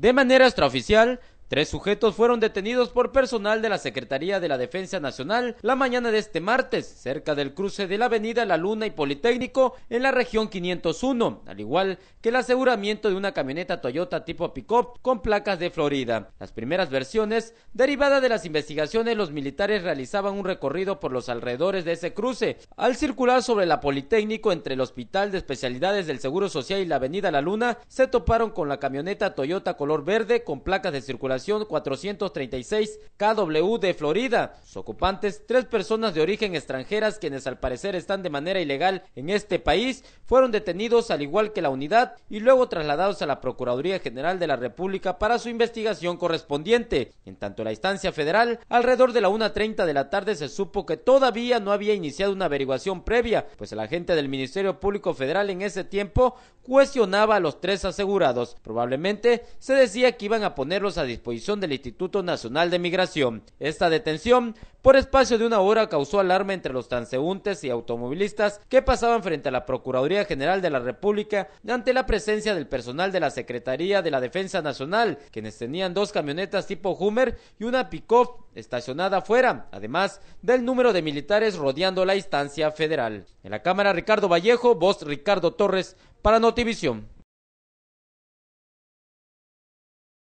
De manera extraoficial, Tres sujetos fueron detenidos por personal de la Secretaría de la Defensa Nacional la mañana de este martes, cerca del cruce de la avenida La Luna y Politécnico en la región 501, al igual que el aseguramiento de una camioneta Toyota tipo pickup con placas de Florida. Las primeras versiones, derivadas de las investigaciones, los militares realizaban un recorrido por los alrededores de ese cruce, al circular sobre la Politécnico entre el Hospital de Especialidades del Seguro Social y la avenida La Luna, se toparon con la camioneta Toyota color verde con placas de circulación 436 KW de Florida. Sus ocupantes, tres personas de origen extranjeras quienes al parecer están de manera ilegal en este país, fueron detenidos al igual que la unidad y luego trasladados a la Procuraduría General de la República para su investigación correspondiente. En tanto, la instancia federal, alrededor de la 1.30 de la tarde se supo que todavía no había iniciado una averiguación previa, pues el agente del Ministerio Público Federal en ese tiempo cuestionaba a los tres asegurados. Probablemente se decía que iban a ponerlos a disposición son del Instituto Nacional de Migración. Esta detención, por espacio de una hora, causó alarma entre los transeúntes y automovilistas que pasaban frente a la Procuraduría General de la República ante la presencia del personal de la Secretaría de la Defensa Nacional, quienes tenían dos camionetas tipo Hummer y una pick estacionada afuera, además del número de militares rodeando la instancia federal. En la Cámara, Ricardo Vallejo, voz Ricardo Torres, para Notivisión.